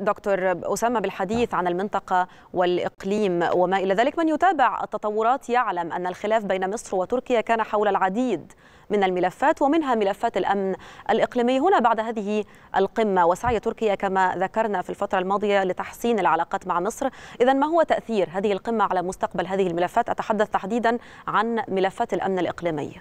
دكتور أسامة بالحديث عن المنطقة والإقليم وما إلى ذلك من يتابع التطورات يعلم أن الخلاف بين مصر وتركيا كان حول العديد من الملفات ومنها ملفات الأمن الإقليمي هنا بعد هذه القمة وسعي تركيا كما ذكرنا في الفترة الماضية لتحسين العلاقات مع مصر إذا ما هو تأثير هذه القمة على مستقبل هذه الملفات أتحدث تحديدا عن ملفات الأمن الإقليمي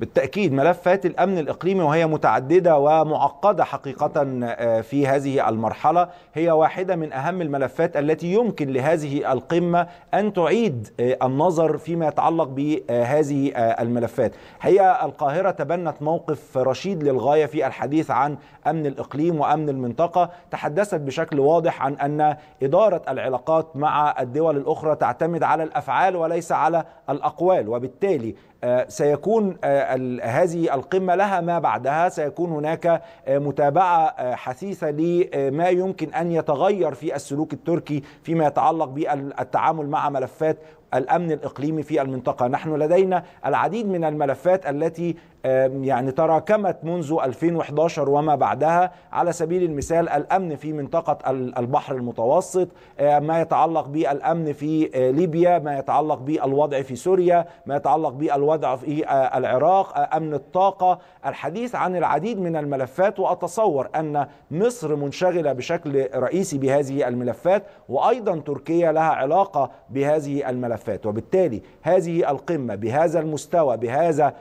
بالتأكيد ملفات الأمن الإقليمي وهي متعددة ومعقدة حقيقة آه، في هذه المرحلة هي واحدة من أهم الملفات التي يمكن لهذه القمة أن تعيد آه، النظر فيما يتعلق بهذه آه، الملفات هي القاهرة تبنت موقف رشيد للغاية في الحديث عن أمن الإقليم وأمن المنطقة تحدثت بشكل واضح عن أن إدارة العلاقات مع الدول الأخرى تعتمد على الأفعال وليس على الأقوال وبالتالي آه، سيكون آه، هذه القمة لها ما بعدها سيكون هناك آه، متابعة حثيثة لما يمكن أن يتغير في السلوك التركي فيما يتعلق بالتعامل مع ملفات الامن الاقليمي في المنطقه، نحن لدينا العديد من الملفات التي يعني تراكمت منذ 2011 وما بعدها على سبيل المثال الأمن في منطقة البحر المتوسط آه، ما يتعلق بالأمن في آه، ليبيا ما يتعلق بالوضع في سوريا ما يتعلق بالوضع في آه، العراق أمن الطاقة الحديث عن العديد من الملفات وأتصور أن مصر منشغلة بشكل رئيسي بهذه الملفات وأيضا تركيا لها علاقة بهذه الملفات وبالتالي هذه القمة بهذا المستوى بهذا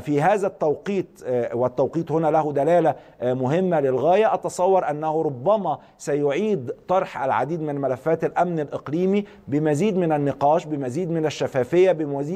في في هذا التوقيت آه، والتوقيت هنا له دلالة آه، مهمة للغاية أتصور أنه ربما سيعيد طرح العديد من ملفات الأمن الإقليمي بمزيد من النقاش بمزيد من الشفافية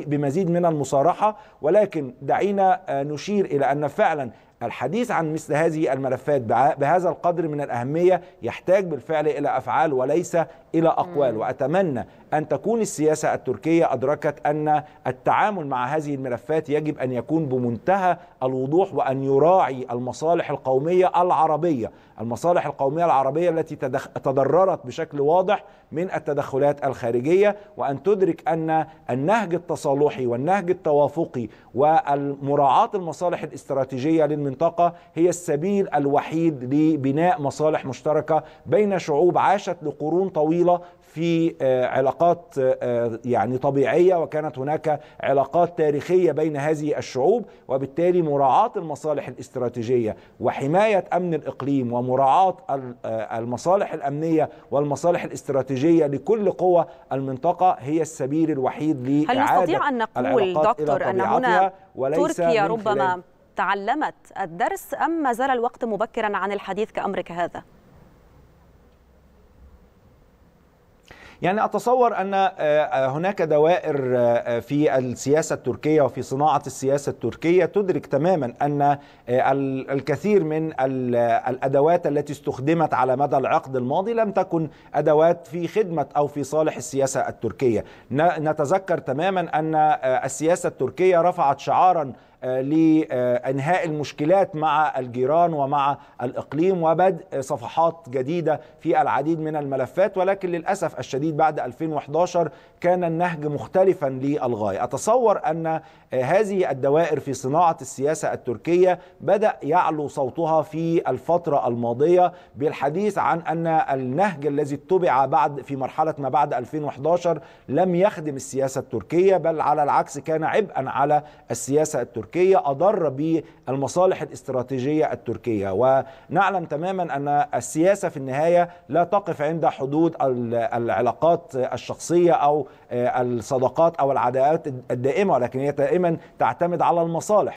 بمزيد من المصارحة ولكن دعينا آه، نشير إلى أن فعلا الحديث عن مثل هذه الملفات بهذا القدر من الأهمية يحتاج بالفعل إلى أفعال وليس إلى أقوال وأتمنى أن تكون السياسة التركية أدركت أن التعامل مع هذه الملفات يجب أن يكون بمنتهى الوضوح وأن يراعي المصالح القومية العربية المصالح القومية العربية التي تضررت بشكل واضح من التدخلات الخارجية وأن تدرك أن النهج التصالحي والنهج التوافقي ومراعاة المصالح الاستراتيجية للمنطقة هي السبيل الوحيد لبناء مصالح مشتركة بين شعوب عاشت لقرون طويلة طويله في آه، علاقات آه، آه، يعني طبيعيه وكانت هناك علاقات تاريخيه بين هذه الشعوب وبالتالي مراعاه المصالح الاستراتيجيه وحمايه امن الاقليم ومراعاه المصالح الامنيه والمصالح الاستراتيجيه لكل قوى المنطقه هي السبيل الوحيد لاعاده هل نستطيع ان نقول دكتور ان هنا تركيا ربما تعلمت الدرس ام ما زال الوقت مبكرا عن الحديث كامر كهذا؟ يعني أتصور أن آه، آه، هناك دوائر آه، في السياسة التركية وفي صناعة السياسة التركية تدرك تماما أن الكثير من الأدوات التي استخدمت على مدى العقد الماضي لم تكن أدوات في خدمة أو في صالح السياسة التركية نتذكر تماما أن السياسة التركية رفعت شعارا لانهاء المشكلات مع الجيران ومع الاقليم وبدء صفحات جديده في العديد من الملفات ولكن للاسف الشديد بعد 2011 كان النهج مختلفا للغايه اتصور ان هذه الدوائر في صناعه السياسه التركيه بدا يعلو صوتها في الفتره الماضيه بالحديث عن ان النهج الذي اتبع بعد في مرحله ما بعد 2011 لم يخدم السياسه التركيه بل على العكس كان عبئا على السياسه التركيه التركية أضر بالمصالح الاستراتيجية التركية ونعلم تماما أن السياسة في النهاية لا تقف عند حدود العلاقات الشخصية أو آه، الصداقات أو العداءات الدائمة ولكن هي دائما تعتمد على المصالح